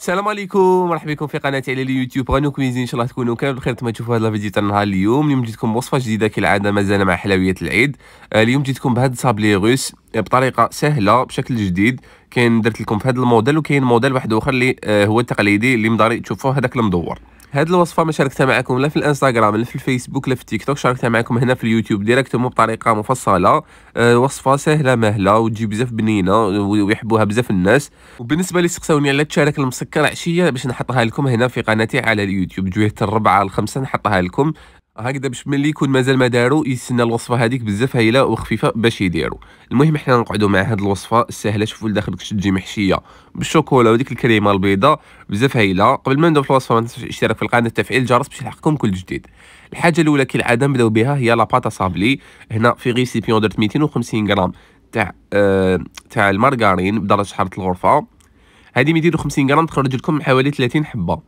السلام عليكم مرحبا بكم في قناتي على اليوتيوب غنو كويزين ان شاء الله تكونوا كامل بخير كما تشوفوا هذا الفيديو تاع النهار اليوم اليوم جيتكم بوصفه جديده كالعاده مازال مع حلويات العيد آه، اليوم جيتكم بهاد الصابلي روس آه، بطريقه سهله بشكل جديد كاين درت لكم في هذا الموديل وكاين موديل واحد اخر اللي آه، هو التقليدي اللي مداري تشوفوه هذاك المدور هاد الوصفه ما شاركتها معكم لا في الانستغرام لا في الفيسبوك لا في التيك توك شاركتها معكم هنا في اليوتيوب ديريكتوم بطريقه مفصله أه وصفه سهله مهله وتجي بزاف بنينه ويحبوها بزاف الناس وبالنسبه اللي سقساوني على تشارك المسكر عشيه باش نحطها لكم هنا في قناتي على اليوتيوب جويه الربعه الخمسه نحطها لكم هكذا باش ملي يكون مازال ما دارو يستنى الوصفه هذيك بزاف هايله وخفيفه باش يديرو المهم حنا نقعدوا مع هاد الوصفه السهله شوفوا لداخل كش تجي محشيه بالشوكولا وديك الكريمه البيضاء بزاف هايله قبل ما نبداو في الوصفه ما تنساوش الاشتراك في القناه تفعيل الجرس باش يلحقكم كل جديد الحاجه الاولى كالعاده نبداو بها هي لا باتا صابلي هنا في ريسيبيون درت 250 غرام تاع آه تاع المارغرين بدرجه حراره الغرفه هذه 250 غرام تخرج لكم حوالي 30 حبه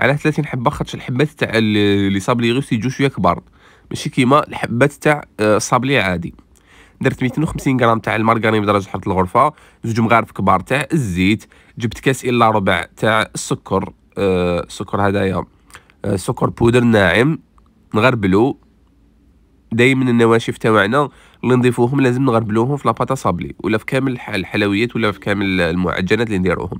على 30 حبه خاطش الحبات تاع لي صابلي روسي يجو شويه كبار ماشي كيما الحبات تاع الصابلي آه، عادي درت 250 غرام تاع المارغرين بدرجه حراره الغرفه زوج مغارف كبار تاع الزيت جبت كاس الا ربع تاع السكر آه، السكر هدايا آه، سكر بودر ناعم نغربلو دائما النواشف تاعنا اللي نضيفوهم لازم نغربلوهم في لاباطا صابلي ولا في كامل الحلويات ولا في كامل المعجنات اللي نديروهم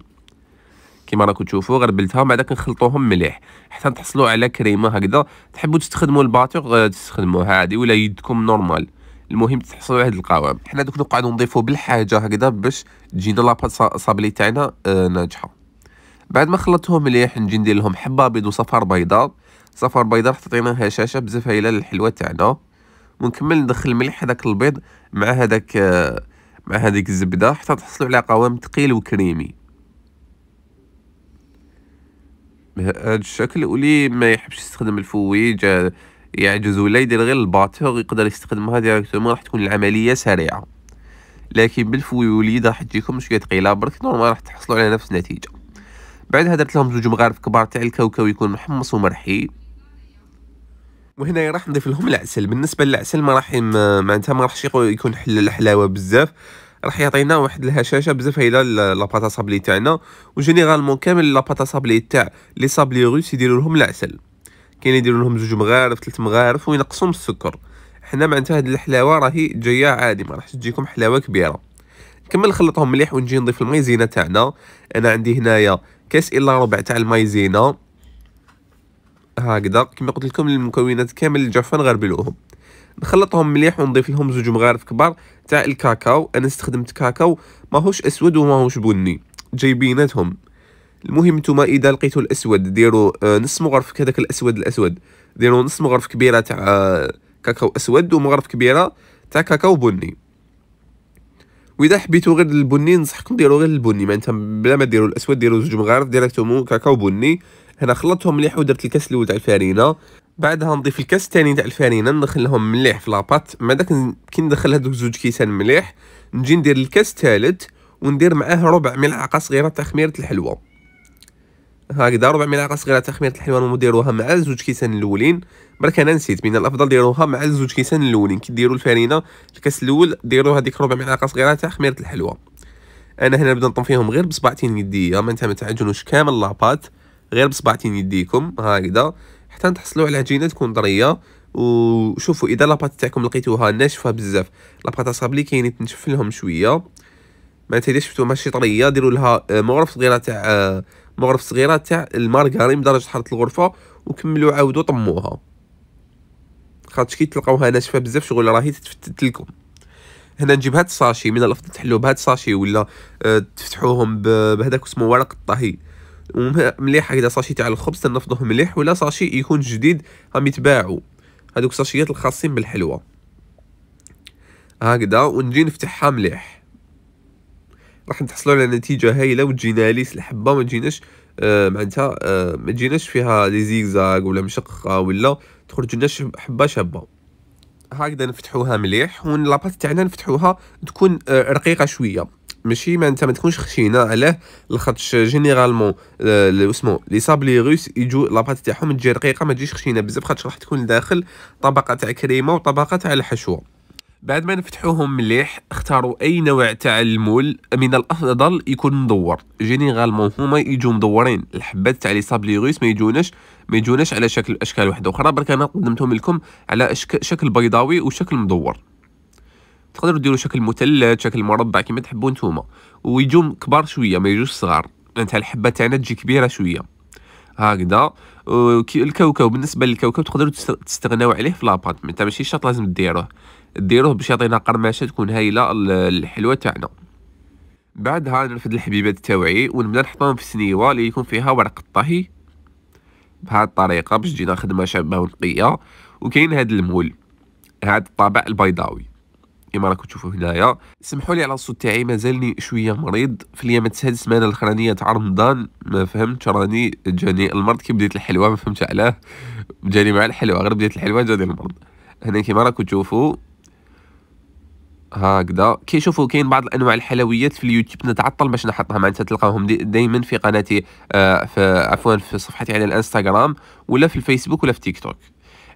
كيما راكم تشوفوا غربلتها ومن بعد كنخلطوهم مليح حتى تحصلوا على كريمه هكذا تحبوا تستخدموا الباتور آه، تستخدموها عادي ولا يدكم نورمال المهم تحصلوا على هذا القوام حنا دوك نقعدوا نضيفوا بالحاجه هكذا باش تجينا صابلي تاعنا آه ناجحه بعد ما خلطتهم مليح نجي ندير لهم حبه بيض وصفار بيضاء صفار بيضاء راح تعطينا هشاشه بزاف هايله للحلوه تاعنا ونكمل ندخل مليح هذاك البيض مع هذاك آه مع هذيك الزبده حتى تحصلوا على قوام ثقيل وكريمي بهذا الشكل ولي ما يحبش يستخدم الفويج يعجز ولا يدير غير الباتور يقدر يستخدمها ديريكتومون راح تكون العمليه سريعه لكن بالفوي واليد راح تجيكم شويه ثقيله برك نورمال راح تحصلوا على نفس النتيجه بعدها درت لهم زوج مغارف كبار تاع الكاوكاو يكون محمص ومرحي وهنا راح نضيف لهم العسل بالنسبه للعسل ما راح معناتها ما راحش يكون حل الحلاوه بزاف راح يعطينا واحد الهشاشه بزاف هايله لاباتا صابلي تاعنا وجينيرالمون كامل لاباتا صابلي تاع لي صابلي روس يديروا لهم العسل كاين يديروا لهم زوج مغارف ثلاث مغارف وينقصهم السكر حنا معناتها هاد الحلاوه راهي جايه عادي ما راحش تجيكم حلاوه كبيره نكمل نخلطهم مليح ونجي نضيف المايزينا تاعنا انا عندي هنايا كاس الا ربع تاع المايزينا هكذا كما قلت لكم المكونات كامل الجعفان غربلوهم نخلطهم مليح ونضيف لهم زوج مغارف كبار تاع الكاكاو انا استخدمت كاكاو ماهوش اسود وماهوش بني جاي بيناتهم المهم نتوما اذا لقيتو الاسود ديروا آه، نص مغرف كذاك الاسود الاسود ديروا نص مغرف كبيره تاع آه، كاكاو اسود ومغرف كبيره تاع كاكاو بني واذا حبيتو غير البني ننصحكم ديروا غير البني معناتها بلا ما ديروا الاسود ديروا زوج مغارف ديريكتومون كاكاو بني هنا خلطتهم مليح ودرت الكاس الاول تاع الفارينه بعدها نضيف الكاس الثاني تاع الفرينه ندخلهم مليح في لاباط مع داك كي ندخل هادوك زوج كيسان مليح نجي ندير الكاس الثالث وندير معاه ربع ملعقه صغيره تاع خميره الحلوى هكذا ربع ملعقه صغيره تاع خميره الحلوى نديروها مع زوج كيسان الاولين برك انا نسيت من الافضل ديروها مع زوج كيسان الاولين كي ديروا الفرينه الكاس الاول ديروا هذيك ربع ملعقه صغيره تاع خميره الحلوى انا هنا نبدا نطم فيهم غير بصباعتين يديا ما انت ما تعجنوش كامل لاباط غير بصباعتين يديكم هكذا حتى تحصلوا على عجينه تكون طريه وشوفوا اذا لاباط تاعكم لقيتوها ناشفه بزاف لاباط صابلي كاين تنشف لهم شويه ما اذا شفتوا ماشي طريه ديروا لها آه، مغرف صغيره تاع آه، مغرف صغيره تاع المارغرين بدرجه حراره الغرفه وكملوا عاودوا طموها خاطش كي تلقاوها ناشفه بزاف شغل راهي تتفتت لكم هنا نجيب هاد الساشي من الافضل تحلوا بهاد الساشي ولا آه، تفتحوهم بهذاك اسمه ورق الطهي ومليحه اذا صاشي تاع الخبز تنفضوه مليح ولا صاشي يكون جديد راهم يتباعوا هذوك الساشيات الخاصين بالحلوى هكذا ونجي نفتحها مليح راح نتحصلوا على نتيجه هايله وتجينا ليس الحبه ما تجيناش آه معناتها آه ما تجيناش فيها لي زيكزاك ولا مشققه ولا تخرج لنا حبه شابه هكذا نفتحوها مليح ون تاعنا نفتحوها تكون آه رقيقه شويه ماشي ما انت ما تكونش خشينا علاه لخاطش جينيرالمون آه، اسمو لي سابلي روس يجو لاباط تاعهم تجي رقيقه ما تجيش خشينه بزاف خاطش راح تكون داخل طبقه تاع كريمه وطبقه تاع الحشوه بعد ما نفتحوهم مليح اختاروا اي نوع تاع المول من الافضل يكون مدور جينيرالمون هما يجوا مدورين الحبات تاع لي سابلي روس ما يجوناش ما يجوناش على شكل اشكال واحده اخرى برك انا قدمتهم لكم على شكل بيضاوي وشكل مدور تقدروا ديروا شكل مثلث شكل مربع كما تحبوا نتوما ويجوا كبار شويه ما يجوش صغار انت الحبه تاعنا تجي كبيره شويه هكذا الكوكب بالنسبه للكوكب تقدروا تستغناو عليه في لاباط انت ماشي شرط لازم ديروه ديروه باش يعطينا قرمشه تكون هايله الحلوه تاعنا بعدها نرفد الحبيبات تاوعي ونبدا نحطهم في سنيوه اللي يكون فيها ورق الطهي بهاد الطريقه باش تجينا خدمه شابه ونقيه وكاين هاد المول هاد الطابع البيضاوي كما راكم تشوفوا هنايا سمحوا لي على الصوت تاعي مازالني شويه مريض في اليامات هذه السمانه الاخرانيه تاع رمضان ما فهمتش راني جاني المرض كي بديت الحلوه ما فهمتش علاه جاني مع الحلوه غير بديت الحلوه جاني المرض هنا كما راكم تشوفوا هكذا كيشوفوا كاين بعض الانواع الحلويات في اليوتيوب نتعطل باش نحطها معناتها تلقاهم دائما في قناتي آه في عفوا في صفحتي على الانستغرام ولا في الفيسبوك ولا في تيك توك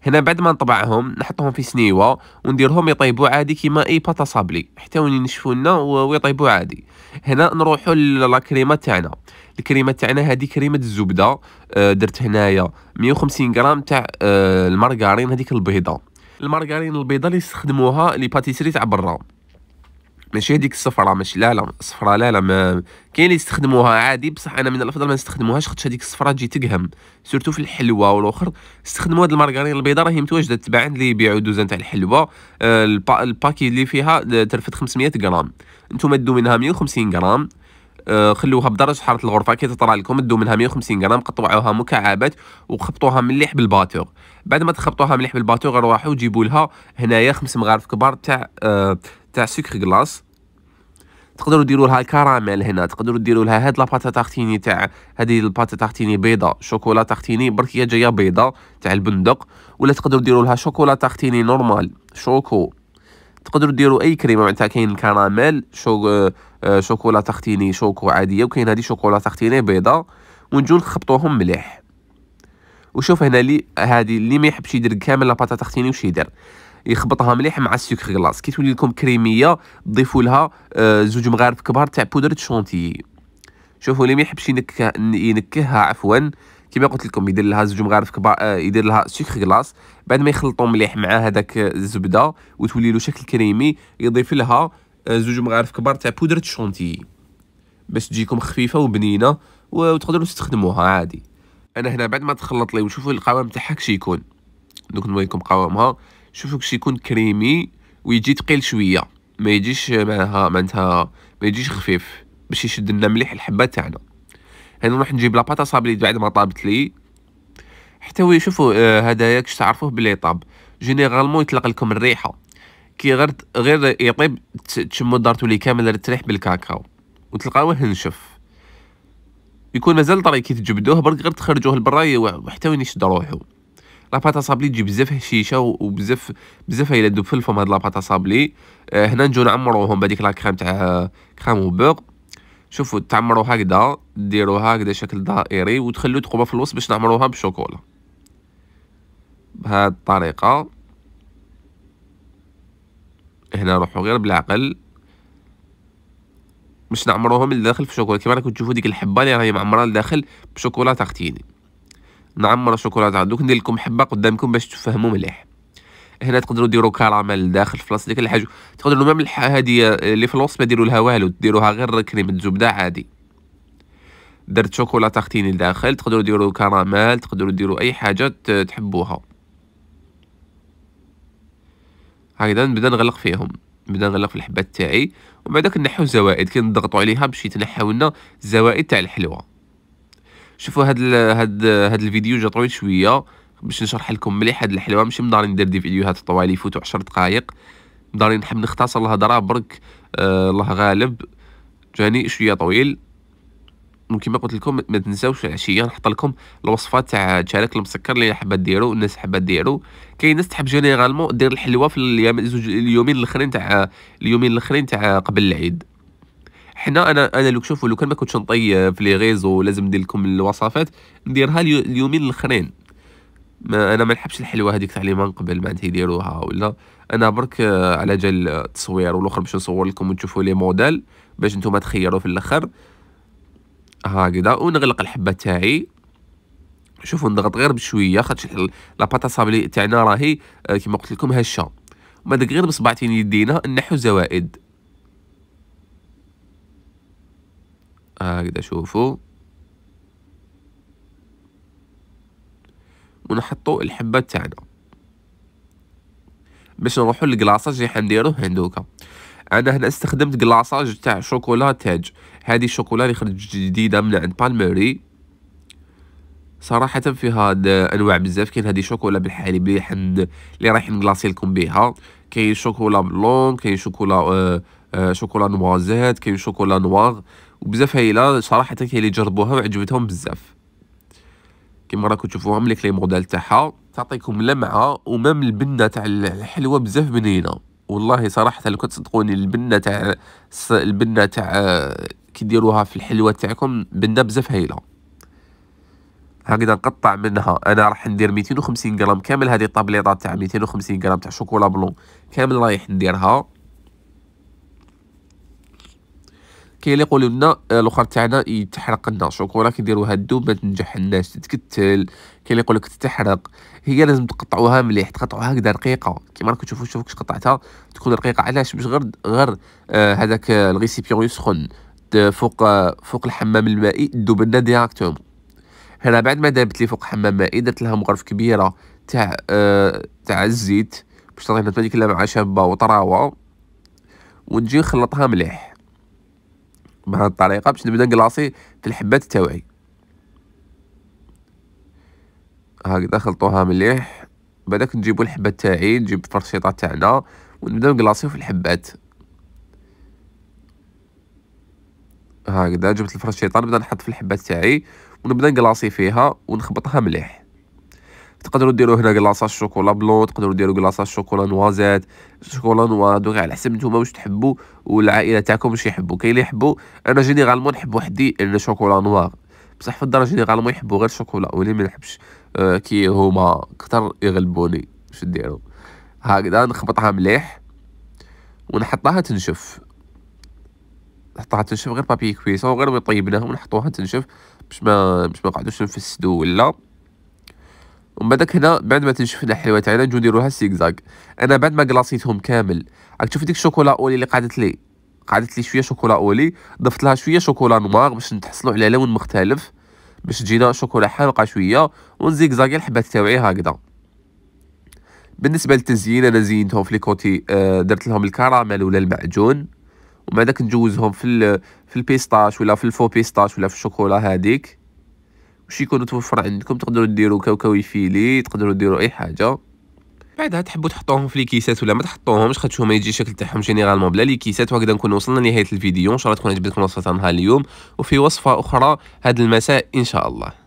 هنا بعد ما نطبعهم نحطهم في سنيوه ونديرهم يطيبوا عادي كيما اي باتا صابلي حتى وين ينشفوا لنا ويطيبوا عادي هنا نروحوا للكريمه تاعنا الكريمه تاعنا هذه كريمه الزبده آه، درت هنايا 150 غرام تاع آه، المارغارين هذيك البيضه المارغارين البيضه اللي يستخدموها لي باتيسري تاع برا ماشي هذيك الصفراء ماشي لا لا الصفراء لا لا ما كاين اللي يستخدموها عادي بصح انا من الافضل ما نستخدموهاش خاطر هذيك الصفراء تجي تقهم سورتو في الحلوى والاخر استخدموا هاد المارغرين البيضاء راهي متواجده تباع اللي يبيعوا دوزان تاع الحلوى آه، الباكي اللي فيها آه، ترفد 500 غرام انتم دو منها 150 غرام آه، خلوها بدرجه حراره الغرفه كي تطلع لكم دو منها 150 غرام قطعوها مكعبات وخبطوها مليح بالباتور بعد ما تخبطوها مليح بالباتور روحوا جيبوا لها هنايا خمس مغارف كبار تاع آه تاع سكر كلاص تقدروا ديروا لها كراميل هنا تقدروا ديروا لها هاد لاباتا تارتيني تاع هذه الباتا تارتيني بيضاء شوكولا تارتيني برك هي جايه بيضاء تاع البندق ولا تقدروا ديروا لها شوكولا تارتيني نورمال شوكو تقدروا ديروا اي كريمه معناتها كاين الكراميل شو آه، شوكولا تارتيني شوكو عاديه وكاين هذه شوكولا تارتيني بيضاء ونجو نخبطوهم مليح وشوف هنا لي هذه اللي ما يحبش يدير كامل لاباتا تارتيني وش يدير يخبطها مليح مع السكر كلاص كي تولي لكم كريميه تضيفوا لها آه، زوج مغارف كبار تاع بودره شونتي شوفوا اللي ما يحبش ينكه ينكهها عفوا كما قلت لكم يدير لها زوج مغارف كبار آه، يدير لها سكر كلاص بعد ما يخلطوا مليح مع هذاك آه، الزبده وتولي له شكل كريمي يضيف لها زوج مغارف كبار تاع بودره الشونتي باش تجيكم خفيفه وبنينه وتقدروا تستخدموها عادي انا هنا بعد ما تخلط لي وشوفوا القوام تاعها كش يكون دوك نوريكم قوامها شوفوا كش يكون كريمي ويجي تقيل شويه ما يجيش معها معناتها ما يجيش خفيف باش يشد لنا مليح الحبه تاعنا هنا نروح نجيب لاباطا صابليت بعد ما طابت لي حتى هو شوفوا آه، هدايا كش تعرفوه بلي طاب جينيرالمون يطلق لكم الريحه كي غير غير يطيب تشمو الدار تولي كامل تريح بالكاكاو وتلقاوه ينشف يكون مازال طري كي تجبدوه برك غير تخرجوه لبرا وحتى وين يشد روحو لاباتا صابلي تجي بزاف هشيشه وبزاف بزاف في الفم هاد لاباتا صابلي آه هنا نجو نعمروهم بهذيك لا كريم تاع كريم بوغ شوفوا تعمروا هكذا ديروا هكذا شكل دائري وتخلوا تقوبا في الوسط باش نعمروها بالشوكولا بهاد الطريقه هنا روحوا غير بالعقل باش نعمروهم من الداخل في الشوكولا كيما راكم تشوفوا ديك الحبه اللي راهي معمره لداخل بشوكولا تختيني نعمر الشوكولاته دوك ندير لكم حبه قدامكم باش تفهموا مليح هنا تقدروا ديروا كراميل داخل في ديك الحاجه تقدروا ميم هذه اللي في الوصفه ديروا لها والو ديروها غير كريمه زبده عادي درت شوكولاته اختيني لداخل تقدروا ديروا كراميل تقدروا ديروا اي حاجه تحبوها هكذا نبدا نغلق فيهم نبدا نغلق في الحبات تاعي ومن بعد نحو الزوائد كي عليها باش يتنحاو لنا الزوائد تاع الحلوه شوفوا هاد الـ هاد هاد الفيديو جا طويل شويه باش نشرح لكم مليح هاد الحلوه ماشي مضاري ندير دي فيديوهات طوال يفوتوا 10 دقائق مضاري نحب نختصر الهضره برك آه الله غالب جاني شويه طويل وكما قلت لكم ما تنساوش العشيه نحط لكم الوصفات تاع تشارك المسكر اللي حابه ديرو الناس حابه ديرو كاين ناس تحب جينيرالمون دير الحلوه في اليومين الاخرين تاع اليومين الاخرين تاع قبل العيد حنا انا انا لو شوفوا لو كان ما كنتش نطيب في لي غيزو لازم ندير لكم الوصفات نديرها اليومين الاخرين ما انا ما نحبش الحلوه هذيك تاع من قبل معناتها يديروها ولا انا برك آه، على جال التصوير والاخر باش نصور لكم وتشوفوا لي موديل باش نتوما تخيروا في الاخر هكذا ونغلق الحبه تاعي شوفوا نضغط غير بشويه خاطش لاباتا صابلي تاعنا راهي آه، كيما قلت لكم هشه وما غير بصبعتين يدينا نحو زوائد هكذا شوفوا ونحطوا الحبة تاعنا باش نروحو للكلاصاج اللي حنديروه هندوكا انا هنا استخدمت كلاصاج تاع شوكولا تاج هذه الشوكولا اللي خرجت جديده من عند بالميري صراحه فيها انواع بزاف كاين هذه شوكولا بالحليب اللي حن اللي رايح نكلاصي لكم بها كاين شوكولا بلون كاين شوكولا آه آه شوكولا نوازيت كاين شوكولا نوار وبزاف هايله صراحه كاين اللي جربوها وعجبتهم بزاف كيما راكم تشوفوهم لي كلي موديل تاعها تعطيكم لمعه ومام البنه تاع الحلوه بزاف بنينه والله صراحه لو كتصدقوني البنه تاع البنه تاع آه، كي ديروها في الحلوه تاعكم بنه بزاف هايله هكذا نقطع منها انا راح ندير 250 غرام كامل هذه الطابليطات تاع 250 غرام تاع شوكولا بلون كامل رايح نديرها كاين يقولوا لنا آه، الاخر تاعنا يتحرق لنا شوكولا كيديروها الدوب ما تنجحناش تتكتل يقول لك تتحرق هي لازم تقطعوها مليح تقطعوها هكذا رقيقه كيما راكم تشوفوا شوفوا كيفاش قطعتها تكون رقيقه علاش باش غير غير آه، هذاك آه الغيسيبيون يسخن فوق آه فوق الحمام المائي دوب لنا ديراكتوم هنا بعد ما دابت لي فوق حمام مائي درت لها مغرف كبيره تاع آه تاع الزيت باش تعطينا 8 كيلو مع شابه وطراوه ونجي نخلطها مليح بهذه الطريقه باش نبدا نكلاصي في الحبات تاوعي هكذا خلطوها مليح بعداك نجيبو الحبه تاعي نجيب الفرشيطه تاعنا ونبداو نكلاصيو في الحبات هكذا جبت الفرشيطه نبدا نحط في الحبات تاعي ونبدا نكلاصي فيها ونخبطها مليح تقدروا ديروا هنا كلاصاج شوكولا بلون تقدروا ديروا كلاصاج شوكولا نوازات شوكولا نوار دوك على حسب نتوما واش تحبوا والعائله تاعكم واش يحبوا كاين اللي يحبوا انا جينيرالمون نحب وحدي الشوكولا نوار بصح في الدار جينيرالمون يحبوا غير الشوكولا ولي ما نحبش آه، كي هما كثر يغلبوني واش نديروا هكذا نخبطها مليح ونحطها تنشف نحطها تنشف غير بابي كويسون غير ما طيبناها ونحطوها تنشف باش ما باش ما نقعدوش نفسدو ولا ومن بعدك هنا بعد ما تنشفنا الحلوى تاعنا نجو نديروها سيكزاك انا بعد ما كلاصيتهم كامل راك تشوف ديك الشوكولا اولي اللي قعدت لي قعدت لي شويه شوكولا اولي ضفت لها شويه شوكولا نوار باش نتحصلوا على لون مختلف باش تجينا شوكولا حارقه شويه ونزيكزاك الحبات تاوعي هكذا بالنسبه للتزيين انا زينتهم في لي كوتي آه، درت لهم الكراميل ولا المعجون ومن بعدك نجوزهم في في البيستاش ولا في الفو بيستاش ولا في الشوكولا هذيك باش يكون توفر عندكم تقدروا ديروا كاوكاوي فيلي تقدروا ديروا اي حاجه بعدها تحبوا تحطوهم في الكيسات ولا ما تحطوهمش خاطر هما يجي الشكل تاعهم جينيرالمون بلا لي كيسات وهكذا نكون وصلنا لنهايه الفيديو ان شاء الله تكون عجبتكم وصفه نهار اليوم وفي وصفه اخرى هذا المساء ان شاء الله